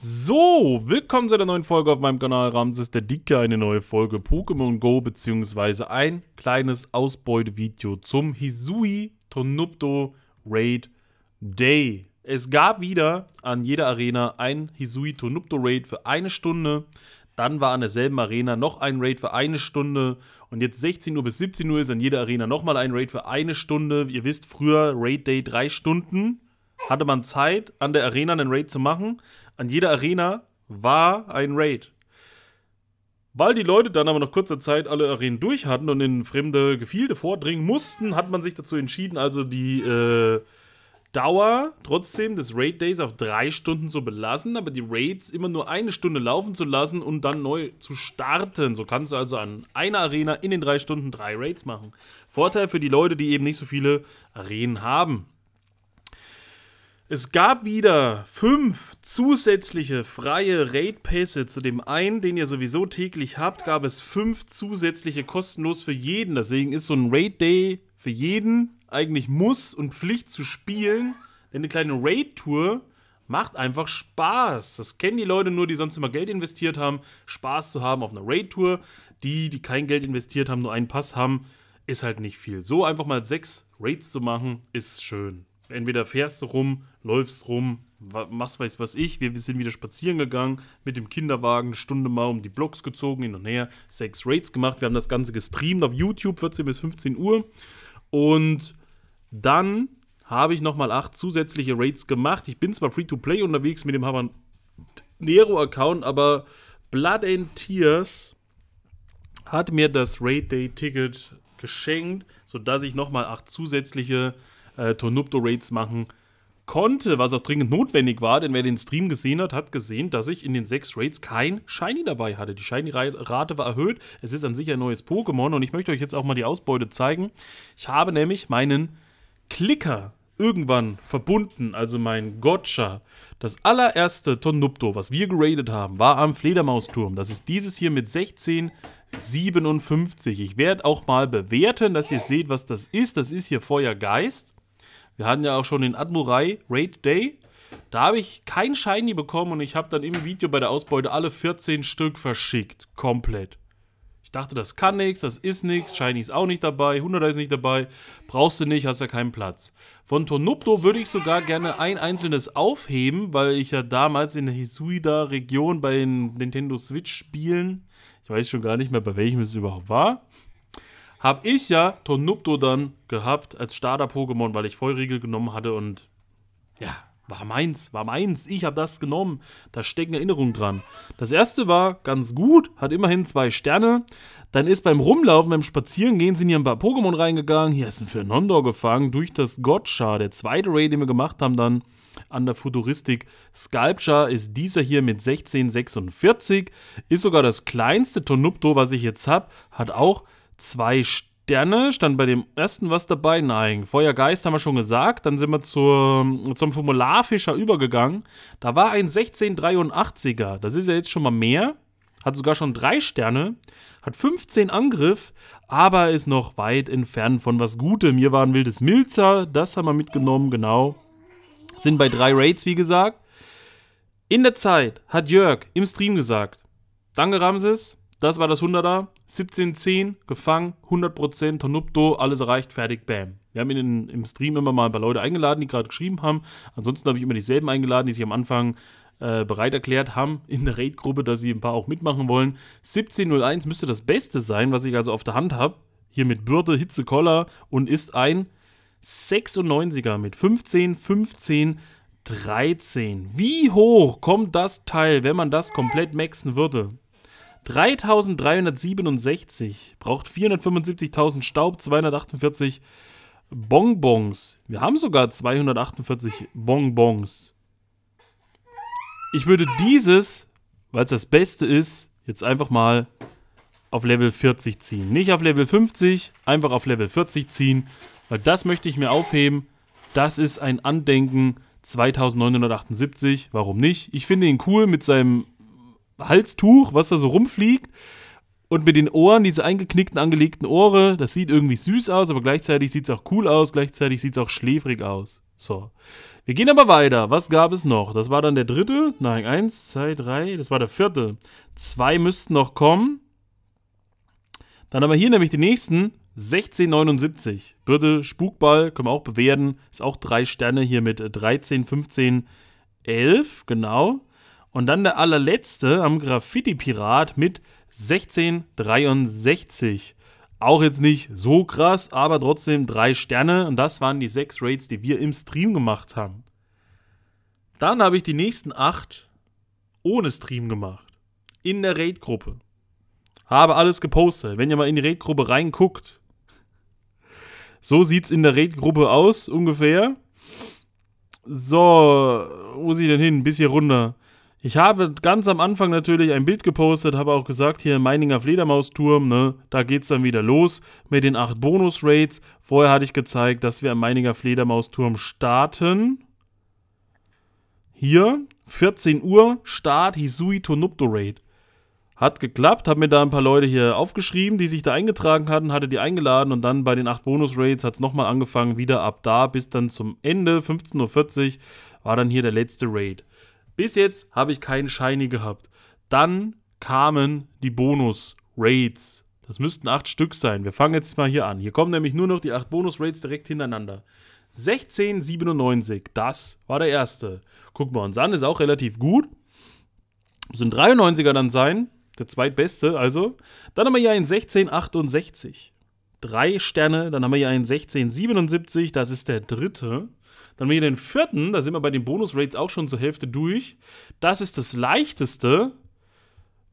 So, willkommen zu einer neuen Folge auf meinem Kanal Ramses der Dicke, eine neue Folge Pokémon Go, beziehungsweise ein kleines Ausbeutevideo zum Hisui Tonupto Raid Day. Es gab wieder an jeder Arena ein Hisui Tonupto Raid für eine Stunde, dann war an derselben Arena noch ein Raid für eine Stunde und jetzt 16 Uhr bis 17 Uhr ist an jeder Arena nochmal ein Raid für eine Stunde. Ihr wisst, früher Raid Day drei Stunden, hatte man Zeit, an der Arena einen Raid zu machen an jeder Arena war ein Raid. Weil die Leute dann aber nach kurzer Zeit alle Arenen durch hatten und in fremde Gefilde vordringen mussten, hat man sich dazu entschieden, also die äh, Dauer trotzdem des Raid Days auf drei Stunden zu belassen, aber die Raids immer nur eine Stunde laufen zu lassen und dann neu zu starten. So kannst du also an einer Arena in den drei Stunden drei Raids machen. Vorteil für die Leute, die eben nicht so viele Arenen haben. Es gab wieder fünf zusätzliche freie Raid-Pässe zu dem einen, den ihr sowieso täglich habt, gab es fünf zusätzliche kostenlos für jeden. Deswegen ist so ein Raid-Day für jeden eigentlich Muss und Pflicht zu spielen, denn eine kleine Raid-Tour macht einfach Spaß. Das kennen die Leute nur, die sonst immer Geld investiert haben. Spaß zu haben auf einer Raid-Tour. Die, die kein Geld investiert haben, nur einen Pass haben, ist halt nicht viel. So einfach mal sechs Raids zu machen, ist schön. Entweder fährst du rum, läufst rum, machst weiß was ich. Wir, wir sind wieder spazieren gegangen mit dem Kinderwagen, eine Stunde mal um die Blocks gezogen, hin und her, sechs Raids gemacht. Wir haben das Ganze gestreamt auf YouTube, 14 bis 15 Uhr. Und dann habe ich nochmal acht zusätzliche Raids gemacht. Ich bin zwar Free-to-Play unterwegs mit dem nero account aber Blood and Tears hat mir das Raid-Day-Ticket geschenkt, sodass ich nochmal acht zusätzliche äh, Tonupto-Raids machen konnte, was auch dringend notwendig war, denn wer den Stream gesehen hat, hat gesehen, dass ich in den sechs Raids kein Shiny dabei hatte. Die Shiny-Rate war erhöht. Es ist an sich ein neues Pokémon und ich möchte euch jetzt auch mal die Ausbeute zeigen. Ich habe nämlich meinen Klicker irgendwann verbunden, also mein Gotcha. Das allererste Tornupto, was wir geradet haben, war am Fledermausturm. Das ist dieses hier mit 16 57. Ich werde auch mal bewerten, dass ihr seht, was das ist. Das ist hier Feuergeist. Wir hatten ja auch schon den Admurai Raid Day. Da habe ich kein Shiny bekommen und ich habe dann im Video bei der Ausbeute alle 14 Stück verschickt. Komplett. Ich dachte, das kann nichts, das ist nichts, Shiny ist auch nicht dabei, 100er ist nicht dabei, brauchst du nicht, hast ja keinen Platz. Von Tornupto würde ich sogar gerne ein einzelnes aufheben, weil ich ja damals in der Hisuida-Region bei den Nintendo Switch-Spielen, ich weiß schon gar nicht mehr, bei welchem es überhaupt war, habe ich ja Tornupto dann gehabt als Starter-Pokémon, weil ich Vollriegel genommen hatte und ja, war meins, war meins. Ich habe das genommen. Da stecken Erinnerungen dran. Das erste war ganz gut, hat immerhin zwei Sterne. Dann ist beim Rumlaufen, beim Spazierengehen sind hier ein paar Pokémon reingegangen. Hier ist ein Fernondo gefangen durch das Gotcha. Der zweite Raid, den wir gemacht haben dann an der Futuristik Sculpture, ist dieser hier mit 1646. Ist sogar das kleinste Tornupto, was ich jetzt habe. Hat auch zwei Sterne. Stand bei dem ersten was dabei? Nein. Feuergeist haben wir schon gesagt. Dann sind wir zur, zum Formularfischer übergegangen. Da war ein 1683er. Das ist ja jetzt schon mal mehr. Hat sogar schon drei Sterne. Hat 15 Angriff, aber ist noch weit entfernt von was Gutem. Hier war ein wildes Milzer. Das haben wir mitgenommen, genau. Sind bei drei Raids, wie gesagt. In der Zeit hat Jörg im Stream gesagt: Danke, Ramses. Das war das 100er. 17-10, gefangen, 100%, Tonupto, alles erreicht, fertig, bam. Wir haben ihn in, im Stream immer mal ein paar Leute eingeladen, die gerade geschrieben haben. Ansonsten habe ich immer dieselben eingeladen, die sich am Anfang äh, bereit erklärt haben in der Raid-Gruppe, dass sie ein paar auch mitmachen wollen. 17.01 müsste das Beste sein, was ich also auf der Hand habe. Hier mit Bürde, Hitze, Koller und ist ein 96er mit 15, 15, 13. Wie hoch kommt das Teil, wenn man das komplett maxen würde? 3367 braucht 475.000 Staub, 248 Bonbons. Wir haben sogar 248 Bonbons. Ich würde dieses, weil es das Beste ist, jetzt einfach mal auf Level 40 ziehen. Nicht auf Level 50, einfach auf Level 40 ziehen, weil das möchte ich mir aufheben. Das ist ein Andenken 2978, warum nicht? Ich finde ihn cool mit seinem Halstuch, was da so rumfliegt. Und mit den Ohren, diese eingeknickten, angelegten Ohre, das sieht irgendwie süß aus, aber gleichzeitig sieht es auch cool aus, gleichzeitig sieht es auch schläfrig aus. So. Wir gehen aber weiter. Was gab es noch? Das war dann der dritte. Nein, eins, zwei, drei. Das war der vierte. Zwei müssten noch kommen. Dann haben wir hier nämlich den nächsten. 1679. Bitte Spukball, können wir auch bewerten. Ist auch drei Sterne hier mit 13, 15, 11. Genau. Und dann der allerletzte am Graffiti-Pirat mit 1663. Auch jetzt nicht so krass, aber trotzdem drei Sterne. Und das waren die sechs Raids, die wir im Stream gemacht haben. Dann habe ich die nächsten acht ohne Stream gemacht. In der Raid-Gruppe. Habe alles gepostet. Wenn ihr mal in die Raid-Gruppe reinguckt. So sieht es in der Raid-Gruppe aus, ungefähr. So, wo sie denn hin? Bis hier runter. Ich habe ganz am Anfang natürlich ein Bild gepostet, habe auch gesagt, hier Meininger Fledermausturm, ne, da es dann wieder los mit den 8 Bonus-Raids. Vorher hatte ich gezeigt, dass wir am Meininger Fledermausturm starten. Hier, 14 Uhr, Start Hisui Tonupto Raid. Hat geklappt, habe mir da ein paar Leute hier aufgeschrieben, die sich da eingetragen hatten, hatte die eingeladen und dann bei den 8 Bonus-Raids hat es nochmal angefangen, wieder ab da bis dann zum Ende, 15.40 Uhr, war dann hier der letzte Raid. Bis jetzt habe ich keinen Shiny gehabt. Dann kamen die Bonus-Raids. Das müssten acht Stück sein. Wir fangen jetzt mal hier an. Hier kommen nämlich nur noch die acht Bonus-Raids direkt hintereinander. 1697, das war der erste. Gucken wir uns an, ist auch relativ gut. Muss ein 93er dann sein, der zweitbeste also. Dann haben wir hier einen 1668 drei Sterne. Dann haben wir hier einen 1677, das ist der dritte. Dann haben wir hier den vierten, da sind wir bei den Bonus-Rates auch schon zur Hälfte durch. Das ist das leichteste.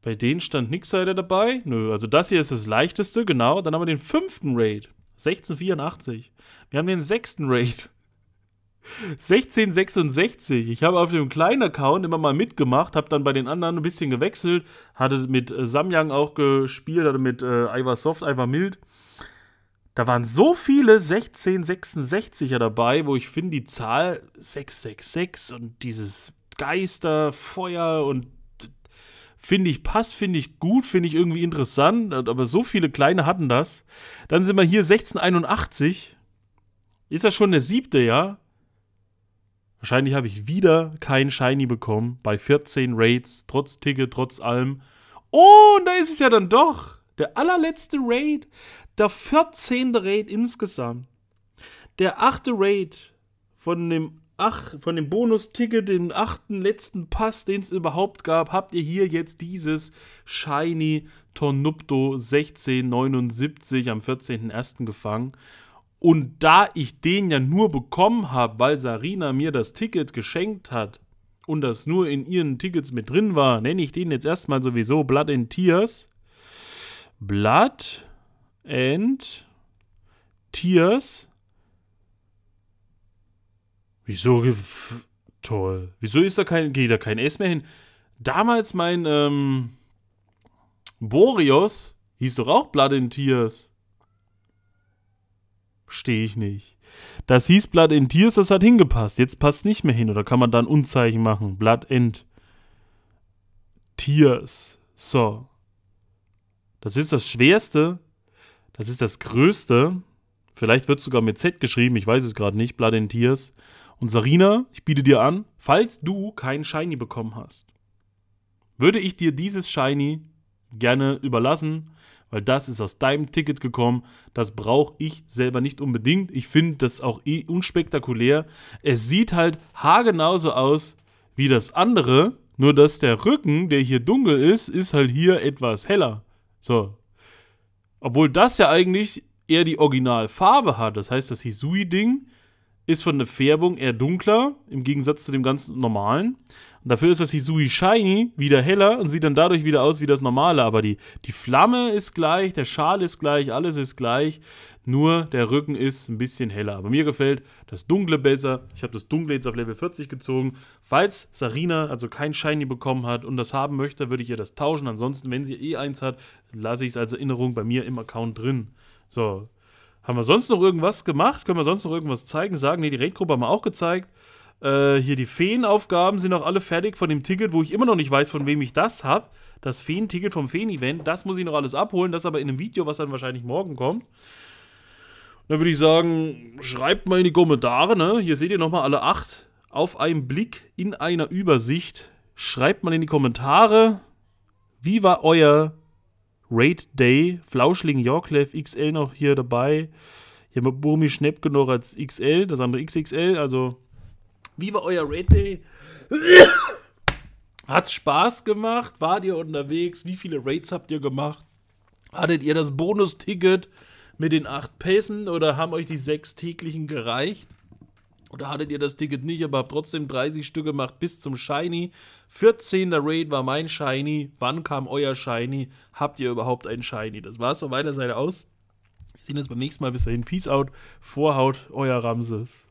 Bei denen stand nichts leider dabei. Nö, also das hier ist das leichteste, genau. Dann haben wir den fünften Raid. 1684. Wir haben den sechsten Raid. 1666. Ich habe auf dem kleinen Account immer mal mitgemacht, habe dann bei den anderen ein bisschen gewechselt, hatte mit äh, Samyang auch gespielt, hatte mit äh, Ivar Soft, Ivar Mild. Da waren so viele 1666er dabei, wo ich finde, die Zahl 666 und dieses Geisterfeuer und finde ich passt, finde ich gut, finde ich irgendwie interessant, aber so viele kleine hatten das. Dann sind wir hier 1681. Ist das schon der siebte, ja? Wahrscheinlich habe ich wieder kein Shiny bekommen bei 14 Raids, trotz Ticket, trotz allem. Oh, und da ist es ja dann doch. Der allerletzte Raid. Der 14. Raid insgesamt. Der 8. Raid von dem, ach, dem Bonus-Ticket, dem achten letzten Pass, den es überhaupt gab, habt ihr hier jetzt dieses Shiny Tornupto 1679 am 14.01. gefangen. Und da ich den ja nur bekommen habe, weil Sarina mir das Ticket geschenkt hat und das nur in ihren Tickets mit drin war, nenne ich den jetzt erstmal sowieso Blood in Tears. Blood and Tears. Wieso? Toll. Wieso ist da kein, geht da kein S mehr hin? Damals mein ähm, Boreos hieß doch auch Blood and Tears. Stehe ich nicht. Das hieß Blood and Tears, das hat hingepasst. Jetzt passt nicht mehr hin. Oder kann man dann Unzeichen machen? Blood and Tears. So. Das ist das Schwerste. Das ist das größte, vielleicht wird es sogar mit Z geschrieben, ich weiß es gerade nicht, Blood and Tears. Und Sarina, ich biete dir an, falls du kein Shiny bekommen hast, würde ich dir dieses Shiny gerne überlassen, weil das ist aus deinem Ticket gekommen. Das brauche ich selber nicht unbedingt. Ich finde das auch eh unspektakulär. Es sieht halt haargenauso aus wie das andere, nur dass der Rücken, der hier dunkel ist, ist halt hier etwas heller. So, obwohl das ja eigentlich eher die Originalfarbe hat. Das heißt, das Hisui-Ding ist von der Färbung eher dunkler, im Gegensatz zu dem ganz normalen. Und dafür ist das Hisui Shiny wieder heller und sieht dann dadurch wieder aus wie das normale. Aber die, die Flamme ist gleich, der Schal ist gleich, alles ist gleich. Nur der Rücken ist ein bisschen heller. Aber mir gefällt das Dunkle besser. Ich habe das Dunkle jetzt auf Level 40 gezogen. Falls Sarina also kein Shiny bekommen hat und das haben möchte, würde ich ihr das tauschen. Ansonsten, wenn sie eh eins hat, lasse ich es als Erinnerung bei mir im Account drin. So, haben wir sonst noch irgendwas gemacht? Können wir sonst noch irgendwas zeigen? Sagen, nee, die Raidgruppe haben wir auch gezeigt. Äh, hier die Feenaufgaben sind auch alle fertig von dem Ticket, wo ich immer noch nicht weiß, von wem ich das habe. Das Feen-Ticket vom Feen-Event. Das muss ich noch alles abholen. Das aber in einem Video, was dann wahrscheinlich morgen kommt. Dann würde ich sagen, schreibt mal in die Kommentare. Ne? Hier seht ihr nochmal alle acht auf einen Blick in einer Übersicht. Schreibt mal in die Kommentare, wie war euer Raid Day, Flauschling Yorklev XL noch hier dabei. Hier haben wir Burmi Schnepke noch als XL, das andere XXL. Also, wie war euer Raid Day? Hat's Spaß gemacht? Wart ihr unterwegs? Wie viele Raids habt ihr gemacht? Hattet ihr das Bonusticket mit den acht Pässen oder haben euch die sechs täglichen gereicht? Oder hattet ihr das Ticket nicht, aber habt trotzdem 30 Stück gemacht bis zum Shiny. 14. Raid war mein Shiny. Wann kam euer Shiny? Habt ihr überhaupt ein Shiny? Das war's von meiner Seite aus. Wir sehen uns beim nächsten Mal. Bis dahin. Peace out. Vorhaut, euer Ramses.